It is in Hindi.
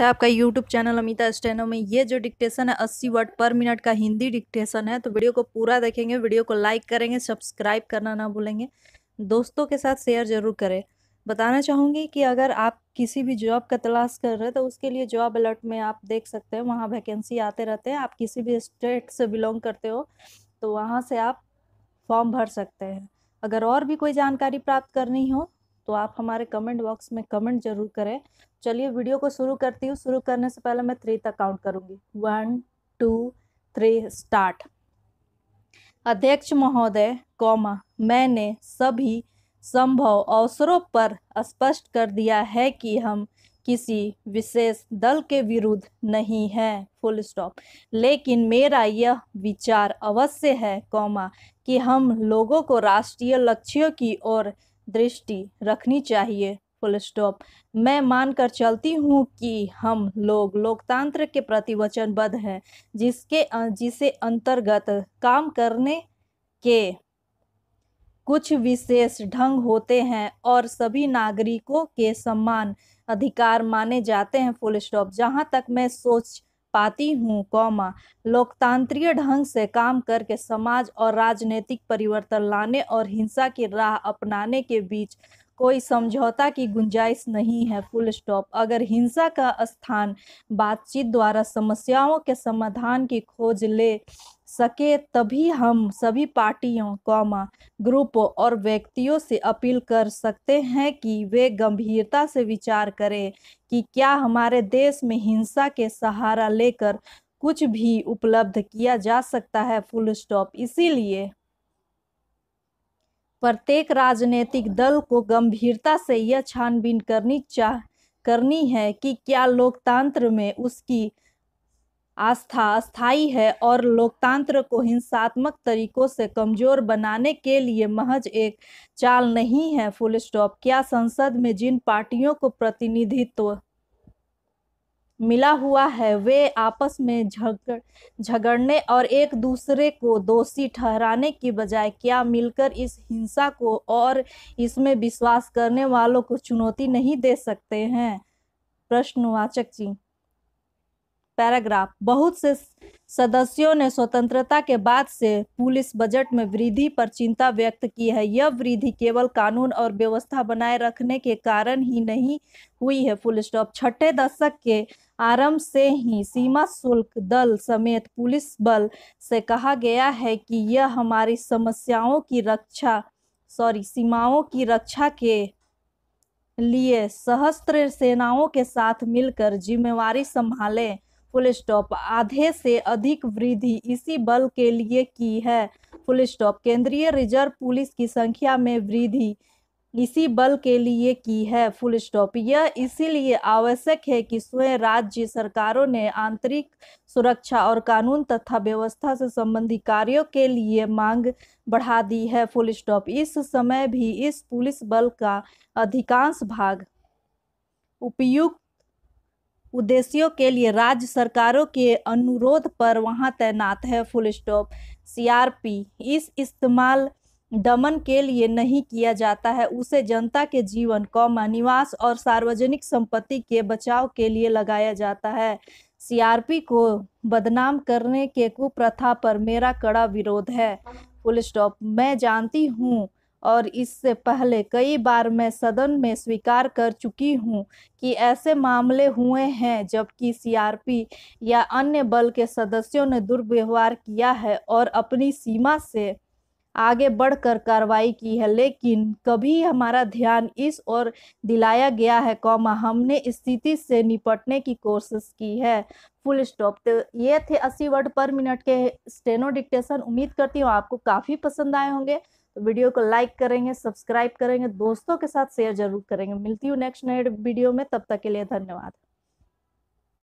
था आपका यूट्यूब चैनल अमिता स्टेनो में ये जो डिक्टेशन है अस्सी वर्ड पर मिनट का हिंदी डिक्टेशन है तो वीडियो को पूरा देखेंगे वीडियो को लाइक करेंगे सब्सक्राइब करना ना भूलेंगे दोस्तों के साथ शेयर ज़रूर करें बताना चाहूँगी कि अगर आप किसी भी जॉब का तलाश कर रहे हैं तो उसके लिए जॉब अलर्ट में आप देख सकते हैं वहाँ वैकेंसी आते रहते हैं आप किसी भी स्टेट से बिलोंग करते हो तो वहाँ से आप फॉर्म भर सकते हैं अगर और भी कोई जानकारी प्राप्त करनी हो तो आप हमारे कमेंट बॉक्स में कमेंट जरूर करें चलिए वीडियो को शुरू करती हूँ शुरू करने से पहले मैं थ्री तक काउंट करूँगी वन टू थ्री स्टार्ट अध्यक्ष महोदय कौमा मैंने सभी संभव अवसरों पर स्पष्ट कर दिया है कि हम किसी विशेष दल के विरुद्ध नहीं है फुल स्टॉप लेकिन मेरा यह विचार अवश्य है कौमा कि हम लोगों को राष्ट्रीय लक्ष्यों की ओर दृष्टि रखनी चाहिए फुल स्टॉप मैं मानकर चलती हूँ कि हम लोग लोकतंत्र के प्रति वचनबद्ध हैं जिसके जिसे अंतर्गत काम करने के कुछ विशेष ढंग होते हैं और सभी नागरिकों के समान अधिकार माने जाते हैं फुल स्टॉप जहाँ तक मैं सोच पाती हूँ कौमा लोकतांत्रिक ढंग से काम करके समाज और राजनीतिक परिवर्तन लाने और हिंसा की राह अपनाने के बीच कोई समझौता की गुंजाइश नहीं है फुल स्टॉप अगर हिंसा का स्थान बातचीत द्वारा समस्याओं के समाधान की खोज ले सके तभी हम सभी पार्टियों कौमा ग्रुपों और व्यक्तियों से अपील कर सकते हैं कि वे गंभीरता से विचार करें कि क्या हमारे देश में हिंसा के सहारा लेकर कुछ भी उपलब्ध किया जा सकता है फुल स्टॉप इसीलिए प्रत्येक राजनीतिक दल को गंभीरता से यह छानबीन करनी चाह करनी है कि क्या लोकतंत्र में उसकी आस्था अस्थायी है और लोकतंत्र को हिंसात्मक तरीकों से कमजोर बनाने के लिए महज एक चाल नहीं है फुल स्टॉप क्या संसद में जिन पार्टियों को प्रतिनिधित्व मिला हुआ है वे आपस में झगड़ झगड़ने और एक दूसरे को दोषी ठहराने की बजाय क्या मिलकर इस हिंसा को और इसमें विश्वास करने वालों को चुनौती नहीं दे सकते हैं प्रश्नवाचक चिन्ह पैराग्राफ बहुत से सदस्यों ने स्वतंत्रता के बाद से पुलिस बजट में वृद्धि पर चिंता व्यक्त की है यह वृद्धि केवल कानून और व्यवस्था बनाए रखने के कारण ही नहीं हुई है फुल स्टॉप छठे दशक के आरंभ से ही सीमा शुल्क दल समेत पुलिस बल से कहा गया है कि यह हमारी समस्याओं की रक्षा सॉरी सीमाओं की रक्षा के लिए सहस्त्र सेनाओं के साथ मिलकर जिम्मेवारी संभालें फुल स्टॉप आधे से अधिक वृद्धि इसी बल के लिए की है फुल स्टॉप केंद्रीय रिजर्व पुलिस की संख्या में वृद्धि इसी बल के लिए की है फुल स्टॉप यह इसीलिए आवश्यक है कि स्वयं राज्य सरकारों ने आंतरिक सुरक्षा और कानून तथा व्यवस्था से संबंधित कार्यों के लिए मांग बढ़ा दी है फुल स्टॉप इस समय भी इस पुलिस बल का अधिकांश भाग उपयुक्त उद्देश्यों के लिए राज्य सरकारों के अनुरोध पर वहां तैनात है फुल स्टॉप सीआरपी इस इस्तेमाल दमन के लिए नहीं किया जाता है उसे जनता के जीवन कौमा निवास और सार्वजनिक संपत्ति के बचाव के लिए लगाया जाता है सीआरपी को बदनाम करने के कुप्रथा पर मेरा कड़ा विरोध है फुल स्टॉप मैं जानती हूँ और इससे पहले कई बार मैं सदन में स्वीकार कर चुकी हूं कि ऐसे मामले हुए हैं जबकि सीआरपी या अन्य बल के सदस्यों ने दुर्व्यवहार किया है और अपनी सीमा से आगे बढ़कर कार्रवाई की है लेकिन कभी हमारा ध्यान इस ओर दिलाया गया है कौमा हमने स्थिति से निपटने की कोशिश की है फुल स्टॉप तो ये थे अस्सी वर्ड पर मिनट के स्टेनो डिक्टेशन उम्मीद करती हूँ आपको काफ़ी पसंद आए होंगे तो वीडियो को लाइक करेंगे सब्सक्राइब करेंगे दोस्तों के साथ शेयर जरूर करेंगे मिलती हूँ नेक्स्ट नए वीडियो में तब तक के लिए धन्यवाद